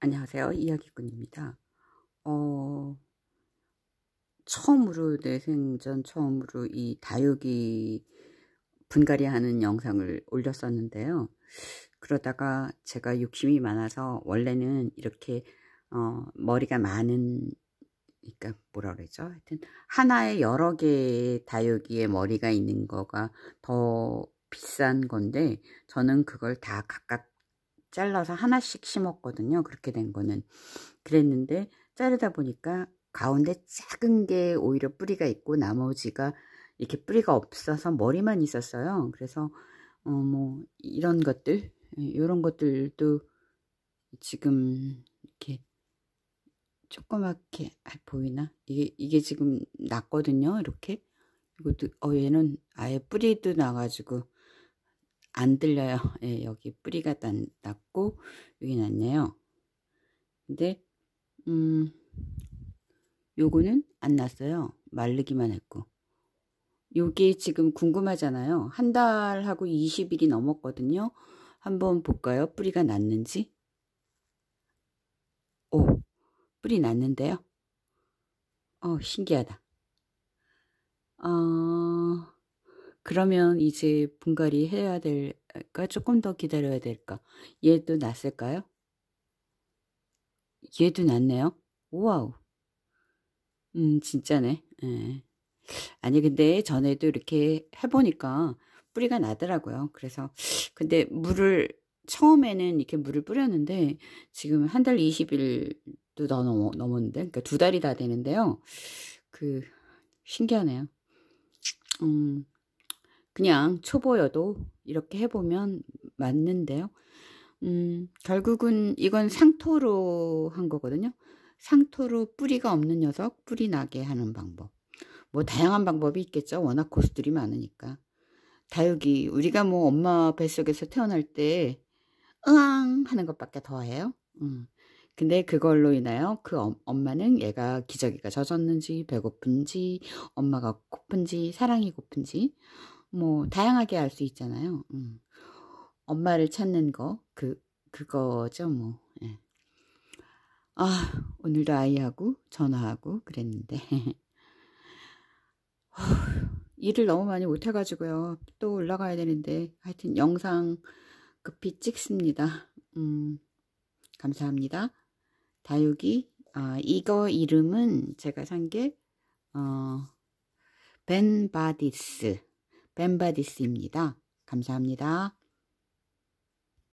안녕하세요. 이야기꾼입니다. 어, 처음으로 내 생전 처음으로 이 다육이 분갈이 하는 영상을 올렸었는데요. 그러다가 제가 욕심이 많아서 원래는 이렇게 어, 머리가 많은 그러니까 뭐라 그러죠? 하여튼 하나에 여러 개의 다육이의 머리가 있는 거가 더 비싼 건데 저는 그걸 다 각각 잘라서 하나씩 심었거든요. 그렇게 된 거는. 그랬는데 자르다 보니까 가운데 작은 게 오히려 뿌리가 있고 나머지가 이렇게 뿌리가 없어서 머리만 있었어요. 그래서 어 뭐 이런 것들 이런 예, 것들도 지금 이렇게 조그맣게 아, 보이나? 이게 이게 지금 났거든요. 이렇게 이것도 어 얘는 아예 뿌리도 나가지고 안 들려요. 예, 여기 뿌리가 난, 났고 여기 났네요. 근데 음 요거는 안 났어요. 마르기만 했고 요게 지금 궁금하잖아요. 한 달하고 20일이 넘었거든요. 한번 볼까요? 뿌리가 났는지 오 뿌리 났는데요. 어 신기하다. 어... 그러면 이제 분갈이 해야 될까? 조금 더 기다려야 될까? 얘도 났을까요? 얘도 났네요. 우 와우. 음, 진짜네. 예. 아니, 근데 전에도 이렇게 해보니까 뿌리가 나더라고요. 그래서, 근데 물을, 처음에는 이렇게 물을 뿌렸는데, 지금 한 달 20일도 더 넘, 넘었는데, 그러니까 두 달이 다 되는데요. 그, 신기하네요. 음, 그냥 초보여도 이렇게 해보면 맞는데요. 음, 결국은 이건 상토로 한 거거든요. 상토로 뿌리가 없는 녀석 뿌리 나게 하는 방법. 뭐 다양한 방법이 있겠죠. 워낙 고수들이 많으니까. 다육이 우리가 뭐 엄마 뱃속에서 태어날 때 으앙 하는 것밖에 더해요. 음. 근데 그걸로 인하여 그 엄, 엄마는 얘가 기저귀가 젖었는지 배고픈지 엄마가 고픈지 사랑이 고픈지 뭐 다양하게 할 수 있잖아요. 음. 엄마를 찾는 거, 그, 그거죠 뭐. 예. 아, 오늘도 아이하고 전화하고 그랬는데. 일을 너무 많이 못해가지고요. 또 올라가야 되는데 하여튼 영상 급히 찍습니다. 음, 감사합니다. 다육이 어, 이거 이름은 제가 산게 어, 벤바디스 벤바디스입니다. 감사합니다.